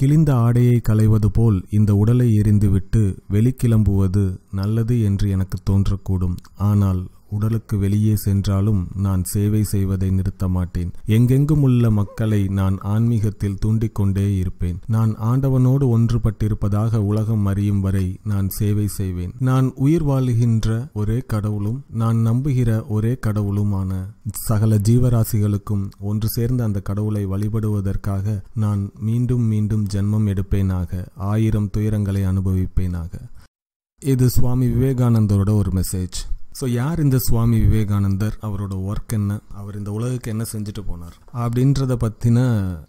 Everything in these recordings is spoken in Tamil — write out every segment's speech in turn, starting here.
கிழிந்த ஆடையை களைவது போல் இந்த உடலை எரிந்துவிட்டு வெளிக்கிளம்புவது நல்லது என்று எனக்கு தோன்றக்கூடும் ஆனால் உடலுக்கு வெளியே சென்றாலும் நான் சேவை செய்வதை நிறுத்த மாட்டேன் எங்கெங்கும் உள்ள மக்களை நான் ஆன்மீகத்தில் தூண்டிக்கொண்டே இருப்பேன் நான் ஆண்டவனோடு ஒன்றுபட்டிருப்பதாக உலகம் அறியும் வரை நான் சேவை செய்வேன் நான் உயிர் வாழுகின்ற ஒரே கடவுளும் நான் நம்புகிற ஒரே கடவுளுமான சகல ஜீவராசிகளுக்கும் ஒன்று சேர்ந்த அந்த கடவுளை வழிபடுவதற்காக நான் மீண்டும் மீண்டும் ஜென்மம் எடுப்பேனாக ஆயிரம் துயரங்களை அனுபவிப்பேனாக இது சுவாமி விவேகானந்தரோட ஒரு மெசேஜ் ஸோ யார் இந்த சுவாமி விவேகானந்தர் அவரோட ஒர்க் என்ன அவர் இந்த உலகுக்கு என்ன செஞ்சுட்டு போனார் அப்படின்றத பற்றின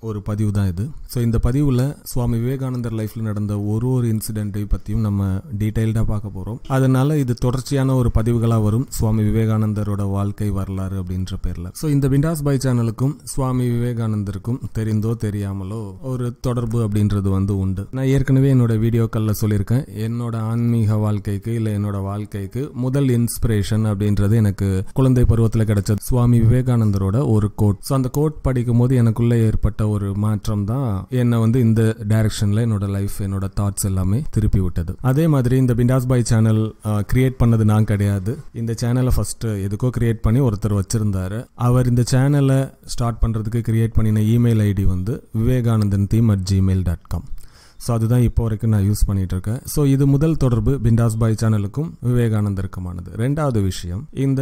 ஒரு பதிவு தான் இது ஸோ இந்த பதிவில் சுவாமி விவேகானந்தர் லைஃப்பில் நடந்த ஒரு ஒரு இன்சிடென்ட்டை பற்றியும் நம்ம டீட்டெயில்டாக பார்க்க போகிறோம் அதனால் இது தொடர்ச்சியான ஒரு பதிவுகளாக வரும் சுவாமி விவேகானந்தரோட வாழ்க்கை வரலாறு அப்படின்ற பேரில் ஸோ இந்த விண்டாஸ் பை சேனலுக்கும் சுவாமி விவேகானந்தருக்கும் தெரிந்தோ தெரியாமலோ ஒரு தொடர்பு அப்படின்றது வந்து உண்டு நான் ஏற்கனவே என்னோட வீடியோக்களில் சொல்லியிருக்கேன் என்னோட ஆன்மீக வாழ்க்கைக்கு இல்லை என்னோட வாழ்க்கைக்கு முதல் இன்ஸ்பிரே ஜென்ரேஷன் அப்படின்றது எனக்கு குழந்தை பருவத்தில் கிடைச்சது சுவாமி விவேகானந்தரோட ஒரு கோட் ஸோ அந்த கோட் படிக்கும் போது எனக்குள்ளே ஏற்பட்ட ஒரு மாற்றம் தான் என்னை வந்து இந்த டைரக்ஷனில் என்னோட லைஃப் என்னோட தாட்ஸ் எல்லாமே திருப்பி விட்டது அதே மாதிரி இந்த பிண்டாஸ் பாய் சேனல் கிரியேட் பண்ணது நான் கிடையாது இந்த சேனலை ஃபஸ்ட்டு எதுக்கோ கிரியேட் பண்ணி ஒருத்தர் வச்சுருந்தாரு அவர் இந்த சேனலை ஸ்டார்ட் பண்ணுறதுக்கு கிரியேட் பண்ணின இமெயில் ஐடி வந்து Vivekanandan theme at Gmail dot com so அதுதான் இப்போ வரைக்கும் நான் யூஸ் பண்ணிகிட்டு இருக்கேன் ஸோ இது முதல் தொடர்பு பிண்டாஸ் பாய் சேனலுக்கும் விவேகானந்தருக்குமானது ரெண்டாவது விஷயம் இந்த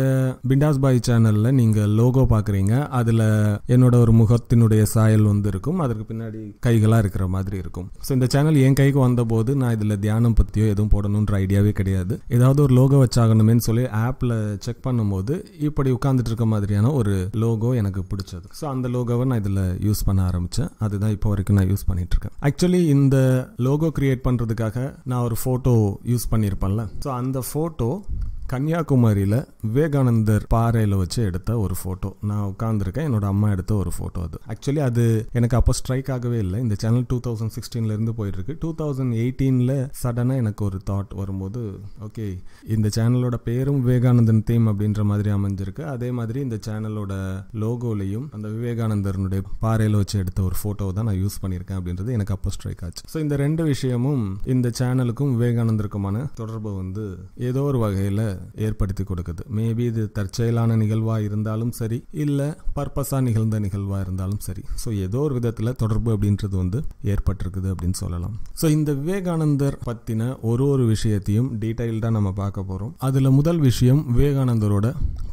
பிண்டாஸ் பாய் சேனலில் நீங்கள் லோகோ பார்க்குறீங்க அதில் என்னோட ஒரு முகத்தினுடைய சாயல் வந்து இருக்கும் அதற்கு பின்னாடி கைகளாக இருக்கிற மாதிரி இருக்கும் ஸோ இந்த சேனல் என் கைக்கு வந்தபோது நான் இதில் தியானம் பற்றியோ எதுவும் போடணுன்ற ஐடியாவே கிடையாது ஏதாவது ஒரு லோகோ வச்சாகணுமே சொல்லி ஆப்பில் செக் பண்ணும்போது இப்படி உட்காந்துட்டு இருக்க மாதிரியான ஒரு லோகோ எனக்கு பிடிச்சது ஸோ அந்த லோகோவை நான் இதில் யூஸ் பண்ண ஆரம்பித்தேன் அதுதான் இப்போ வரைக்கும் நான் யூஸ் பண்ணிகிட்டு இருக்கேன் ஆக்சுவலி இந்த லோகோ கிரியேட் பண்ணுறதுக்காக நான் ஒரு ஃபோட்டோ யூஸ் பண்ணியிருப்பேன்ல ஸோ அந்த ஃபோட்டோ கன்னியாகுமரியில் விவேகானந்தர் பாறையில் வச்சு எடுத்த ஒரு ஃபோட்டோ நான் உட்காந்துருக்கேன் என்னோட அம்மா எடுத்த ஒரு ஃபோட்டோ அது ஆக்சுவலி அது எனக்கு அப்போ ஸ்ட்ரைக் ஆகவே இல்லை இந்த சேனல் டூ தௌசண்ட் சிக்ஸ்டீன்லேருந்து போயிட்டுருக்கு டூ தௌசண்ட் எயிட்டீனில் சடனாக எனக்கு ஒரு தாட் வரும்போது ஓகே இந்த சேனலோட பேரும் விவேகானந்தன் தீம் அப்படின்ற மாதிரி அமைஞ்சிருக்கு அதே மாதிரி இந்த சேனலோட லோகோலையும் அந்த விவேகானந்தருடைய பாறையில் வச்சு எடுத்த ஒரு ஃபோட்டோ தான் நான் யூஸ் பண்ணியிருக்கேன் அப்படின்றது எனக்கு அப்போ ஸ்ட்ரைக் ஆச்சு ஸோ இந்த ரெண்டு விஷயமும் இந்த சேனலுக்கும் விவேகானந்தருக்குமான தொடர்பு வந்து ஏதோ ஒரு வகையில் ஏற்படுத்தி கொடுக்குது மேபி இது தற்செயலான நிகழ்வாக இருந்தாலும் சரி இல்லை பர்பஸாக நிகழ்ந்த நிகழ்வாக இருந்தாலும் சரி ஸோ ஏதோ ஒரு விதத்தில் தொடர்பு அப்படின்றது வந்து ஏற்பட்டிருக்குது அப்படின்னு சொல்லலாம் ஸோ இந்த விவேகானந்தர் பற்றின ஒரு ஒரு விஷயத்தையும் டீட்டெயில்டாக நம்ம பார்க்க போகிறோம் அதில் முதல் விஷயம் விவேகானந்தரோட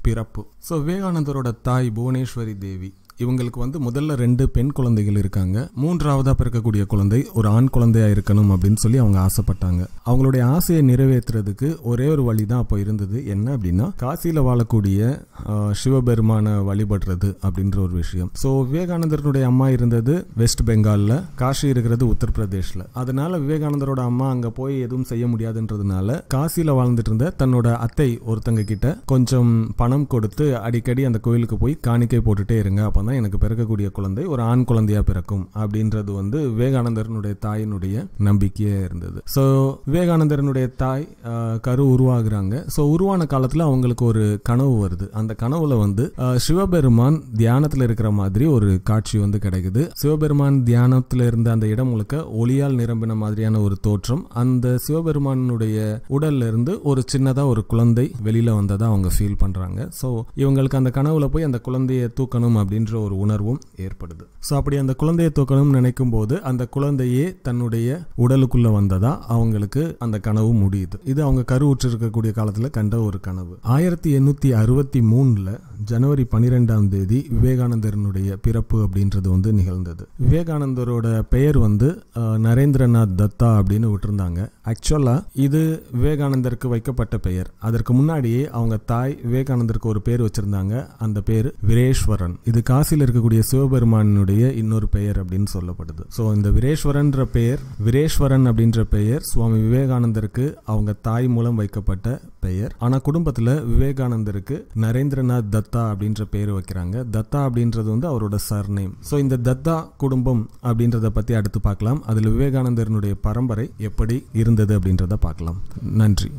பிறப்பு ஸோ விவேகானந்தரோட தாய் புவனேஸ்வரி தேவி இவங்களுக்கு வந்து முதல்ல ரெண்டு பெண் குழந்தைகள் இருக்காங்க மூன்றாவதாக பிறக்கக்கூடிய குழந்தை ஒரு ஆண் குழந்தையாக இருக்கணும் அப்படின்னு சொல்லி அவங்க ஆசைப்பட்டாங்க அவங்களுடைய ஆசையை நிறைவேற்றுறதுக்கு ஒரே ஒரு வழி தான் அப்போ இருந்தது என்ன அப்படின்னா காசியில் வாழக்கூடிய சிவபெருமான வழிபடுறது அப்படின்ற ஒரு விஷயம் ஸோ விவேகானந்தருடைய அம்மா இருந்தது வெஸ்ட் பெங்காலில் காஷி இருக்கிறது உத்தரப்பிரதேஷில் அதனால விவேகானந்தரோட அம்மா அங்கே போய் எதுவும் செய்ய முடியாதுன்றதுனால காசியில் வாழ்ந்துட்டு இருந்த தன்னோட அத்தை ஒருத்தங்க கிட்ட கொஞ்சம் பணம் கொடுத்து அடிக்கடி அந்த கோயிலுக்கு போய் காணிக்கை போட்டுட்டே இருங்க அப்போ தான் எனக்கு பிறக்கக்கூடிய குழந்தை ஒரு ஆண் குழந்தையா பிறக்கும் அப்படின்றது வந்து விவேகானந்தரனுடைய தாயினுடைய நம்பிக்கையே இருந்தது ஸோ விவேகானந்தரனுடைய தாய் கரு உருவாகுறாங்க ஸோ உருவான காலத்தில் அவங்களுக்கு ஒரு கனவு வருது அந்த கனவுல வந்து சிவபெருமான் தியானத்தில் இருக்கிற மாதிரி ஒரு காட்சி வந்து கிடைக்குது சிவபெருமான் தியானத்தில் இருந்த அந்த இடம் முழுக்க ஒளியால் நிரம்பின மாதிரியான ஒரு தோற்றம் அந்த சிவபெருமானுடைய உடல்ல இருந்து ஒரு சின்னதாக ஒரு குழந்தை வெளியில் வந்ததாக அவங்க ஃபீல் பண்றாங்க ஸோ இவங்களுக்கு அந்த கனவுல போய் அந்த குழந்தையை தூக்கணும் அப்படின்ற என்ற ஒரு உணர்வும் ஏற்படுது ஸோ அப்படி அந்த குழந்தையை தூக்கணும்னு நினைக்கும் போது அந்த குழந்தையே தன்னுடைய உடலுக்குள்ளே வந்ததா அவங்களுக்கு அந்த கனவு முடியுது இது அவங்க கருவுற்று இருக்கக்கூடிய காலத்தில் கண்ட ஒரு கனவு ஆயிரத்தி எண்ணூற்றி அறுபத்தி மூணில் ஜனவரி பனிரெண்டாம் தேதி விவேகானந்தரனுடைய பிறப்பு அப்படின்றது வந்து நிகழ்ந்தது விவேகானந்தரோட பெயர் வந்து நரேந்திரநாத் தத்தா அப்படின்னு விட்டுருந்தாங்க ஆக்சுவலாக இது விவேகானந்தருக்கு வைக்கப்பட்ட பெயர் அதற்கு முன்னாடியே அவங்க தாய் விவேகானந்தருக்கு ஒரு பேர் வச்சுருந்தாங்க அந்த பேர் வீரேஸ்வரன் இது காசியில் இருக்கக்கூடிய சிவபெருமானுடைய இன்னொரு பெயர் அப்படின்னு சொல்லப்படுது ஸோ இந்த விரேஸ்வரன்ற பெயர் வீரேஸ்வரன் அப்படின்ற பெயர் சுவாமி விவேகானந்தருக்கு அவங்க தாய் மூலம் வைக்கப்பட்ட பெயர் ஆனால் குடும்பத்தில் விவேகானந்தருக்கு நரேந்திரநாத் தத்தா அப்படின்ற பெயர் வைக்கிறாங்க தத்தா அப்படின்றது வந்து அவரோட சர்நேம் ஸோ இந்த தத்தா குடும்பம் அப்படின்றத பற்றி அடுத்து பார்க்கலாம் அதில் விவேகானந்தருடைய பரம்பரை எப்படி இருந்தது அப்படின்றத பார்க்கலாம் நன்றி